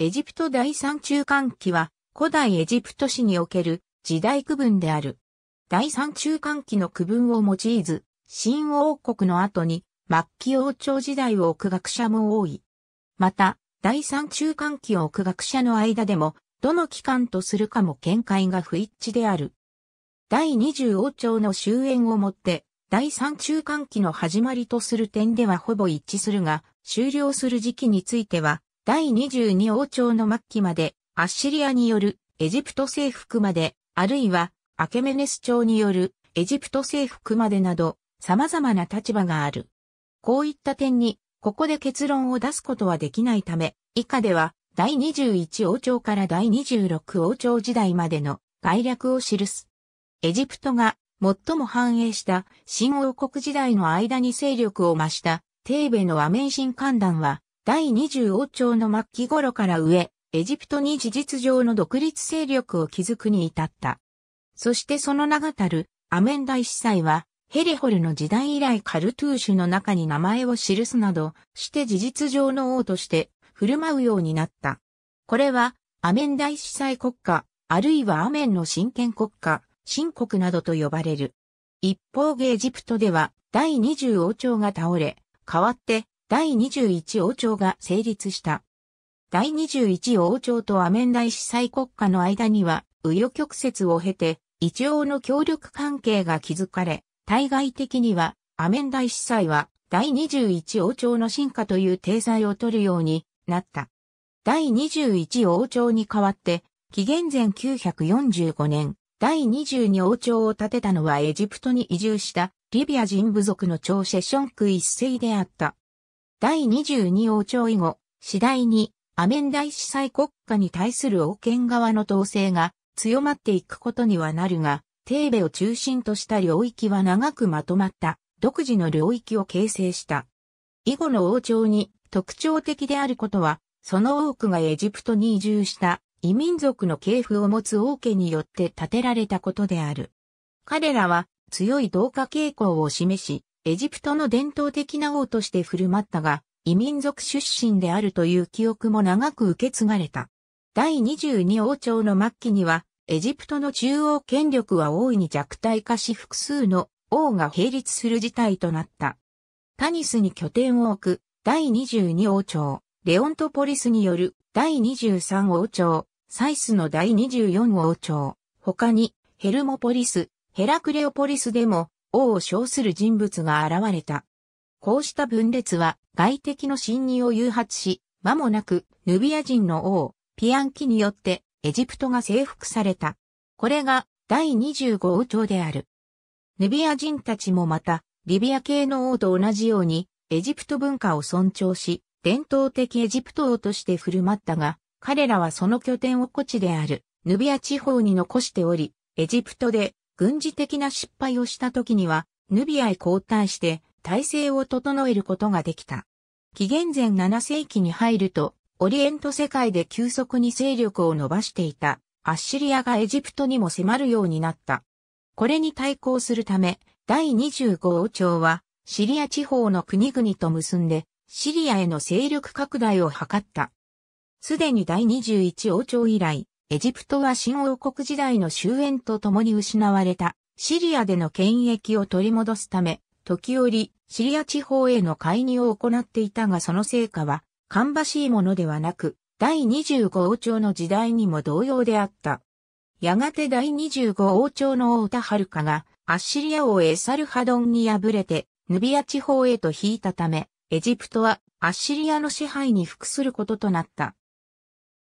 エジプト第三中間期は古代エジプト史における時代区分である。第三中間期の区分を用いず、新王国の後に末期王朝時代を置く学者も多い。また、第三中間期を置く学者の間でも、どの期間とするかも見解が不一致である。第二十王朝の終焉をもって、第三中間期の始まりとする点ではほぼ一致するが、終了する時期については、第22王朝の末期まで、アッシリアによるエジプト征服まで、あるいはアケメネス朝によるエジプト征服までなど、様々な立場がある。こういった点に、ここで結論を出すことはできないため、以下では、第21王朝から第26王朝時代までの概略を記す。エジプトが最も繁栄した新王国時代の間に勢力を増したテーベのアメンシン観覧は第20王朝の末期頃から上、エジプトに事実上の独立勢力を築くに至った。そしてその名がたるアメン大司祭は、ヘリホルの時代以来カルトゥーシュの中に名前を記すなどして事実上の王として振る舞うようになった。これは、アメン大司祭国家、あるいはアメンの神権国家、神国などと呼ばれる。一方エジプトでは、第20王朝が倒れ、代わって第21王朝が成立した。第21王朝とアメン大司祭国家の間には、右与曲折を経て、一応の協力関係が築かれ、対外的には、アメン大司祭は、第21王朝の進化という体裁を取るようになった。第21王朝に代わって、紀元前945年、第22王朝を建てたのはエジプトに移住したリビア人部族の長者、ションク一世であった。第22王朝以後、次第にアメン大司祭国家に対する王権側の統制が強まっていくことにはなるが、テーベを中心とした領域は長くまとまった独自の領域を形成した。以後の王朝に特徴的であることは、その多くがエジプトに移住した異民族の系譜を持つ王家によって建てられたことである。彼らは強い同化傾向を示し、エジプトの伝統的な王として振る舞ったが、異民族出身であるという記憶も長く受け継がれた。第22王朝の末期には、エジプトの中央権力は大いに弱体化し複数の王が並立する事態となった。タニスに拠点を置く第22王朝、レオントポリスによる第23王朝、サイスの第24王朝、他にヘルモポリス、ヘラクレオポリスでも王を称する人物が現れた。こうした分裂は外敵の侵入を誘発し、間もなくヌビア人の王、ピアンキによってエジプトが征服された。これが第25王朝である。ヌビア人たちもまた、リビア系の王と同じように、エジプト文化を尊重し、伝統的エジプト王として振る舞ったが、彼らはその拠点を古地である、ヌビア地方に残しており、エジプトで軍事的な失敗をした時には、ヌビアへ交代して体制を整えることができた。紀元前7世紀に入ると、オリエント世界で急速に勢力を伸ばしていたアッシリアがエジプトにも迫るようになった。これに対抗するため、第25王朝はシリア地方の国々と結んでシリアへの勢力拡大を図った。すでに第21王朝以来、エジプトは新王国時代の終焉と共に失われたシリアでの権益を取り戻すため、時折シリア地方への介入を行っていたがその成果はかんばしいものではなく、第25王朝の時代にも同様であった。やがて第25王朝の王田遥がアッシリア王エサルハドンに敗れてヌビア地方へと引いたため、エジプトはアッシリアの支配に服することとなった。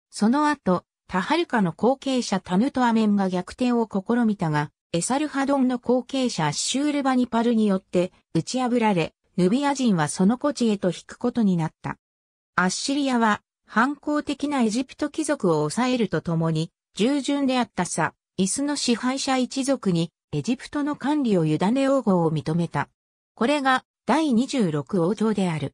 その後、タハルカの後継者タヌトアメンが逆転を試みたが、エサルハドンの後継者シュールバニパルによって打ち破られ、ヌビア人はその古地へと引くことになった。アッシリアは反抗的なエジプト貴族を抑えるとともに、従順であったさ、イスの支配者一族にエジプトの管理を委ね王号を認めた。これが第26王朝である。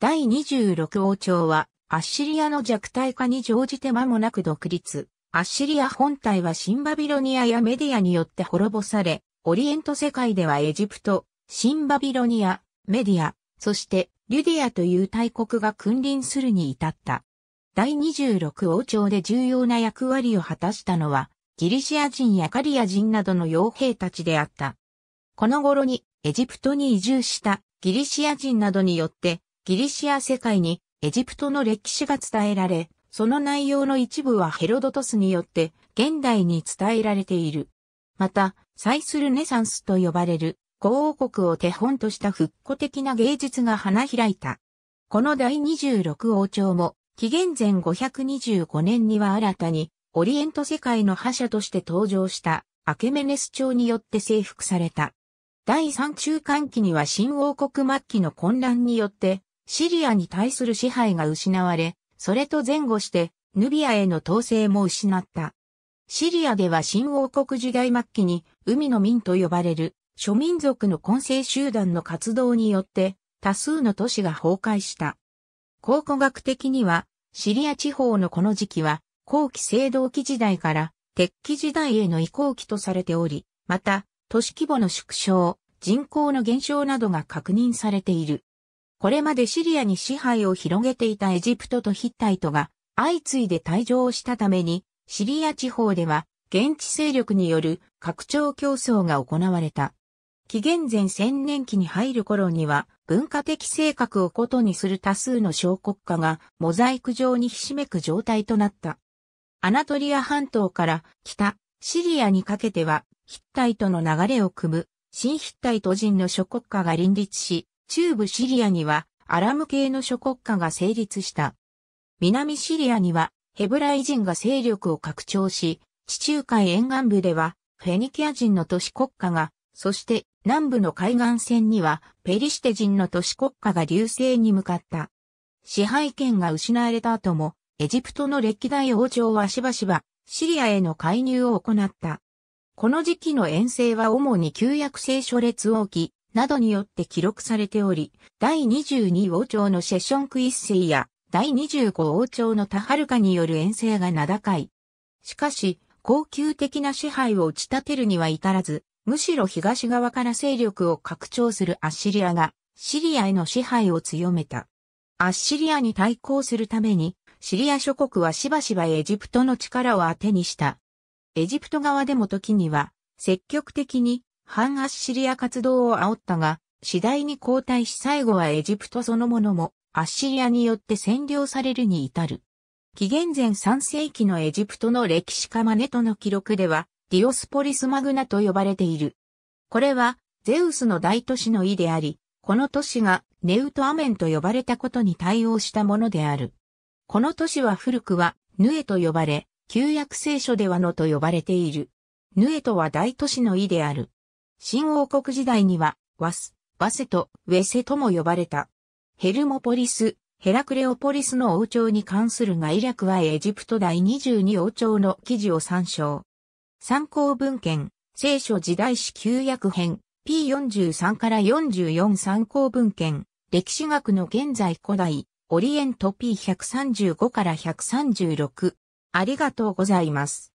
第26王朝はアッシリアの弱体化に乗じて間もなく独立。アッシリア本体はシンバビロニアやメディアによって滅ぼされ、オリエント世界ではエジプト、シンバビロニア、メディア、そしてリュディアという大国が君臨するに至った。第26王朝で重要な役割を果たしたのは、ギリシア人やカリア人などの傭兵たちであった。この頃にエジプトに移住したギリシア人などによってギリシア世界にエジプトの歴史が伝えられ、その内容の一部はヘロドトスによって現代に伝えられている。また、祭するネサンスと呼ばれる古王国を手本とした復古的な芸術が花開いた。この第26王朝も、紀元前525年には新たに、オリエント世界の覇者として登場したアケメネス朝によって征服された。第3中間期には新王国末期の混乱によってシリアに対する支配が失われ、それと前後して、ヌビアへの統制も失った。シリアでは新王国時代末期に、海の民と呼ばれる、諸民族の混成集団の活動によって、多数の都市が崩壊した。考古学的には、シリア地方のこの時期は、後期青銅期時代から、鉄器時代への移行期とされており、また、都市規模の縮小、人口の減少などが確認されている。これまでシリアに支配を広げていたエジプトとヒッタイトが相次いで退場したために、シリア地方では現地勢力による拡張競争が行われた。紀元前千年期に入る頃には文化的性格をことにする多数の小国家がモザイク状にひしめく状態となった。アナトリア半島から北、シリアにかけてはヒッタイトの流れを組む新ヒッタイト人の諸国家が林立し、中部シリアにはアラム系の諸国家が成立した。南シリアにはヘブライ人が勢力を拡張し、地中海沿岸部ではフェニキア人の都市国家が、そして南部の海岸線にはペリシテ人の都市国家が流星に向かった。支配権が失われた後も、エジプトの歴代王朝はしばしばシリアへの介入を行った。この時期の遠征は主に旧約聖書列王記、などによって記録されており、第22王朝のセッションクイッセイや第25王朝のタハルカによる遠征が名高い。しかし、恒久的な支配を打ち立てるには至らず、むしろ東側から勢力を拡張するアッシリアが、シリアへの支配を強めた。アッシリアに対抗するために、シリア諸国はしばしばエジプトの力を当てにした。エジプト側でも時には、積極的に反アッシリア活動を煽ったが、次第に後退し最後はエジプトそのものもアッシリアによって占領されるに至る。紀元前3世紀のエジプトの歴史家マネトの記録では、ディオスポリスマグナと呼ばれている。これは、ゼウスの大都市の意であり、この都市がネウトアメンと呼ばれたことに対応したものである。この都市は古くは、ヌエと呼ばれ、旧約聖書ではのと呼ばれている。ヌエとは大都市の意である。新王国時代には、ワス、バセとウェセとも呼ばれた。ヘルモポリス、ヘラクレオポリスの王朝に関する概略はエジプト第22王朝の記事を参照。参考文献、聖書時代史旧約編、P43 から44参考文献、歴史学の現在古代、オリエント P135 から136。ありがとうございます。